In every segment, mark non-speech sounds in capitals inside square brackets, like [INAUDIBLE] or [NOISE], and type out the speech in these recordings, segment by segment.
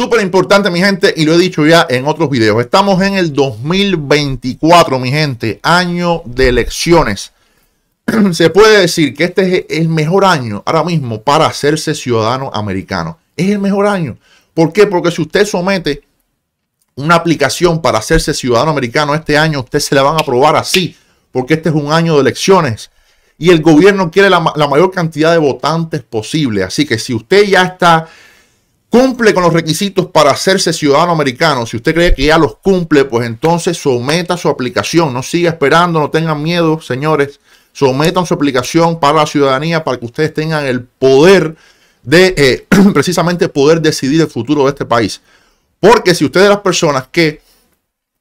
Súper importante, mi gente, y lo he dicho ya en otros videos. Estamos en el 2024, mi gente, año de elecciones. [CLEARS THROAT] Se puede decir que este es el mejor año ahora mismo para hacerse ciudadano americano. Es el mejor año. ¿Por qué? Porque si usted somete una aplicación para hacerse ciudadano americano este año, usted se la van a aprobar así, porque este es un año de elecciones y el gobierno quiere la, la mayor cantidad de votantes posible. Así que si usted ya está cumple con los requisitos para hacerse ciudadano americano, si usted cree que ya los cumple, pues entonces someta su aplicación. No siga esperando, no tengan miedo, señores. Sometan su aplicación para la ciudadanía para que ustedes tengan el poder de, eh, [CLEARS THROAT] precisamente, poder decidir el futuro de este país. Porque si usted es de las personas que,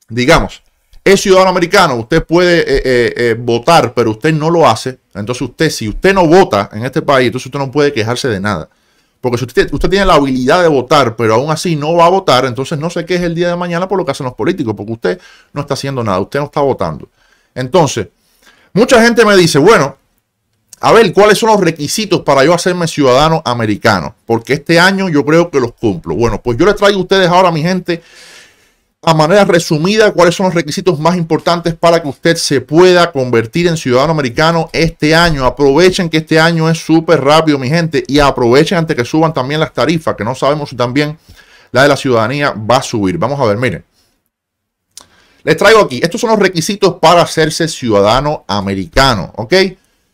digamos, es ciudadano americano, usted puede eh, eh, votar, pero usted no lo hace, entonces usted, si usted no vota en este país, entonces usted no puede quejarse de nada. Porque si usted, usted, tiene la habilidad de votar, pero aún así no va a votar, entonces no sé qué es el día de mañana por lo que hacen los políticos, porque usted no está haciendo nada, usted no está votando. Entonces, mucha gente me dice, bueno, a ver, ¿cuáles son los requisitos para yo hacerme ciudadano americano? Porque este año yo creo que los cumplo. Bueno, pues yo les traigo a ustedes ahora, mi gente, a manera resumida cuáles son los requisitos más importantes para que usted se pueda convertir en ciudadano americano este año. Aprovechen que este año es súper rápido, mi gente, y aprovechen antes que suban también las tarifas, que no sabemos si también la de la ciudadanía va a subir. Vamos a ver, miren. Les traigo aquí, estos son los requisitos para hacerse ciudadano americano, ¿ok?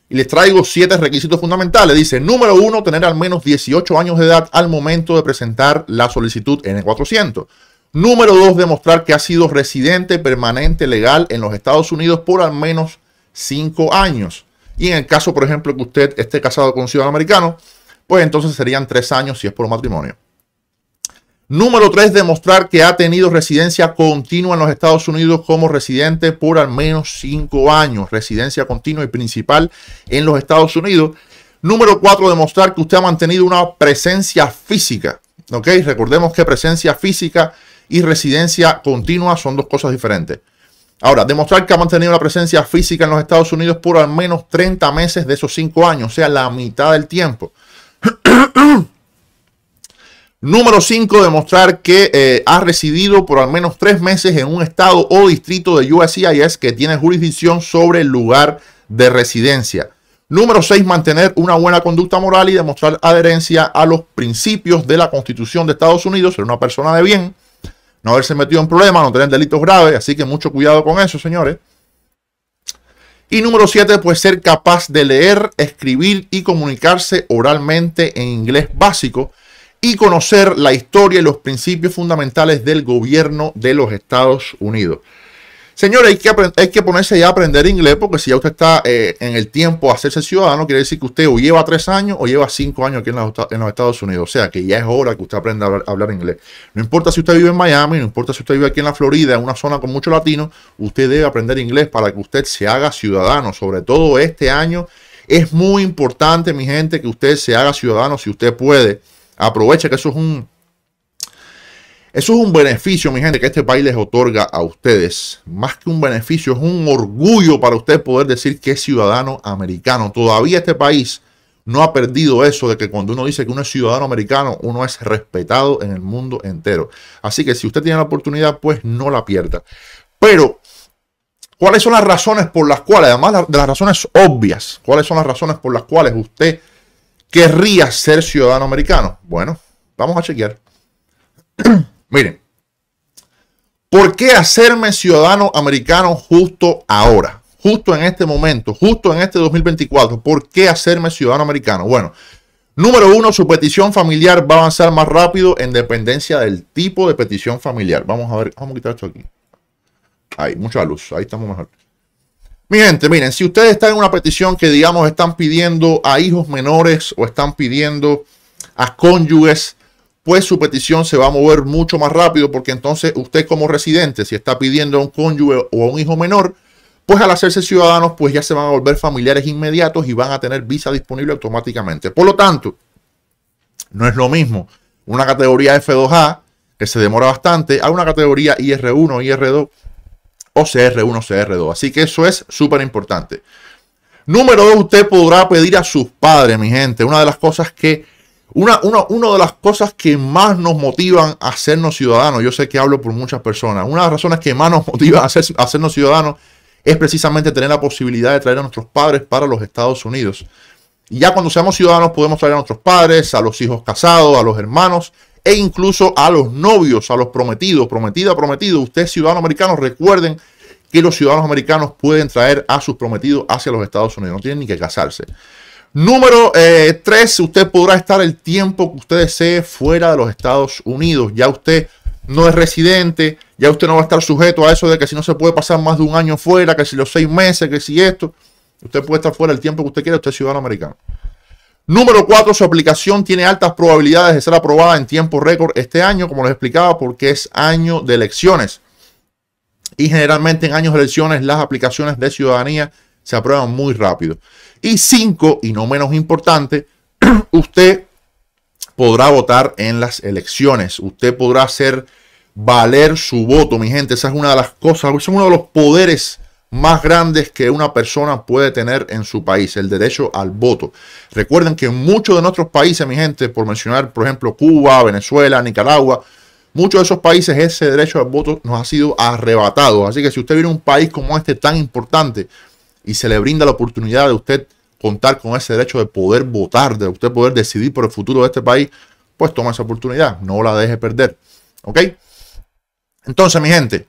Y les traigo siete requisitos fundamentales. Dice, número uno, tener al menos 18 años de edad al momento de presentar la solicitud N400. Número dos, demostrar que ha sido residente permanente legal en los Estados Unidos por al menos cinco años. Y en el caso, por ejemplo, que usted esté casado con un ciudadano americano, pues entonces serían tres años si es por matrimonio. Número tres, demostrar que ha tenido residencia continua en los Estados Unidos como residente por al menos cinco años, residencia continua y principal en los Estados Unidos. Número cuatro, demostrar que usted ha mantenido una presencia física. ¿Ok? Recordemos que presencia física y residencia continua son dos cosas diferentes. Ahora, demostrar que ha mantenido la presencia física en los Estados Unidos por al menos 30 meses de esos 5 años, o sea, la mitad del tiempo. [CLEARS THROAT] Número 5, demostrar que eh, ha residido por al menos 3 meses en un estado o distrito de USCIS que tiene jurisdicción sobre el lugar de residencia. Número 6, mantener una buena conducta moral y demostrar adherencia a los principios de la Constitución de Estados Unidos, ser una persona de bien no haberse metido en problemas, no tener delitos graves, así que mucho cuidado con eso, señores. Y número 7, pues ser capaz de leer, escribir y comunicarse oralmente en inglés básico y conocer la historia y los principios fundamentales del gobierno de los Estados Unidos. Señores, hay que, ponerse ya a aprender inglés porque si ya usted está eh, en el tiempo a hacerse ciudadano, quiere decir que usted o lleva tres años o lleva cinco años aquí en los, Estados Unidos. O sea, que ya es hora que usted aprenda a hablar, inglés. No importa si usted vive en Miami, no importa si usted vive aquí en la Florida, en una zona con mucho latino, usted debe aprender inglés para que usted se haga ciudadano, sobre todo este año. Es muy importante, mi gente, que usted se haga ciudadano si usted puede. Aproveche que eso es un eso es un beneficio, mi gente, que este país les otorga a ustedes. Más que un beneficio, es un orgullo para usted poder decir que es ciudadano americano. Todavía este país no ha perdido eso de que cuando uno dice que uno es ciudadano americano, uno es respetado en el mundo entero. Así que si usted tiene la oportunidad, pues no la pierda. Pero, ¿cuáles son las razones por las cuales, además de las razones obvias, cuáles son las razones por las cuales usted querría ser ciudadano americano? Bueno, vamos a chequear. [CLEARS THROAT] Miren, ¿por qué hacerme ciudadano americano justo ahora? Justo en este momento, justo en este 2024. ¿Por qué hacerme ciudadano americano? Bueno, número uno, su petición familiar va a avanzar más rápido en dependencia del tipo de petición familiar. Vamos a ver, vamos a quitar esto aquí. Ahí, mucha luz, ahí estamos mejor. Mi gente, miren, si ustedes están en una petición que digamos están pidiendo a hijos menores o están pidiendo a cónyuges, pues su petición se va a mover mucho más rápido porque entonces usted como residente, si está pidiendo a un cónyuge o a un hijo menor, pues al hacerse ciudadanos, pues ya se van a volver familiares inmediatos y van a tener visa disponible automáticamente. Por lo tanto, no es lo mismo una categoría F2A, que se demora bastante, a una categoría IR1, IR2 o CR1, CR2. Así que eso es súper importante. Número 2, usted podrá pedir a sus padres, mi gente. Una de las cosas que una, de las cosas que más nos motivan a sernos ciudadanos, yo sé que hablo por muchas personas, una de las razones que más nos motiva a, ser hacernos ciudadanos es precisamente tener la posibilidad de traer a nuestros padres para los Estados Unidos. ya cuando seamos ciudadanos podemos traer a nuestros padres, a los hijos casados, a los hermanos e incluso a los novios, a los prometidos, prometida, prometido. Ustedes ciudadano americano, recuerden que los ciudadanos americanos pueden traer a sus prometidos hacia los Estados Unidos, no tienen ni que casarse. Número 3, eh, usted podrá estar el tiempo que usted desee fuera de los Estados Unidos. Ya usted no es residente, ya usted no va a estar sujeto a eso de que si no se puede pasar más de un año fuera, que si los seis meses, que si esto. Usted puede estar fuera el tiempo que usted quiera, usted es ciudadano americano. Número 4, su aplicación tiene altas probabilidades de ser aprobada en tiempo récord este año, como les explicaba, porque es año de elecciones. Y generalmente en años de elecciones las aplicaciones de ciudadanía se aprueban muy rápido. Y cinco, y no menos importante, [CLEARS THROAT] usted podrá votar en las elecciones. Usted podrá hacer valer su voto, mi gente. Esa es una de las cosas, es uno de los poderes más grandes que una persona puede tener en su país, el derecho al voto. Recuerden que muchos de nuestros países, mi gente, por mencionar, por ejemplo, Cuba, Venezuela, Nicaragua, muchos de esos países ese derecho al voto nos ha sido arrebatado. Así que si usted viene a un país como este tan importante, y se le brinda la oportunidad de usted contar con ese derecho de poder votar, de usted poder decidir por el futuro de este país, pues toma esa oportunidad, no la deje perder. ¿Ok? Entonces, mi gente,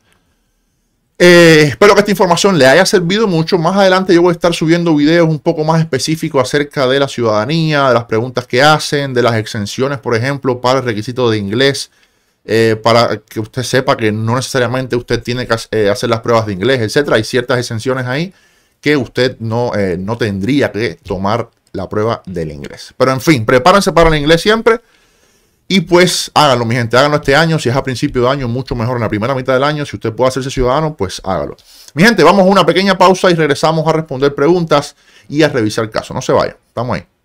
eh, espero que esta información le haya servido mucho. Más adelante yo voy a estar subiendo videos un poco más específicos acerca de la ciudadanía, de las preguntas que hacen, de las exenciones, por ejemplo, para el requisito de inglés, eh, para que usted sepa que no necesariamente usted tiene que eh, hacer las pruebas de inglés, etcétera Hay ciertas exenciones ahí que usted no, eh, no tendría que tomar la prueba del inglés. Pero en fin, prepárense para el inglés siempre. Y pues háganlo, mi gente, háganlo este año. Si es a principio de año, mucho mejor en la primera mitad del año. Si usted puede hacerse ciudadano, pues hágalo. Mi gente, vamos a una pequeña pausa y regresamos a responder preguntas y a revisar el caso. No se vayan, estamos ahí.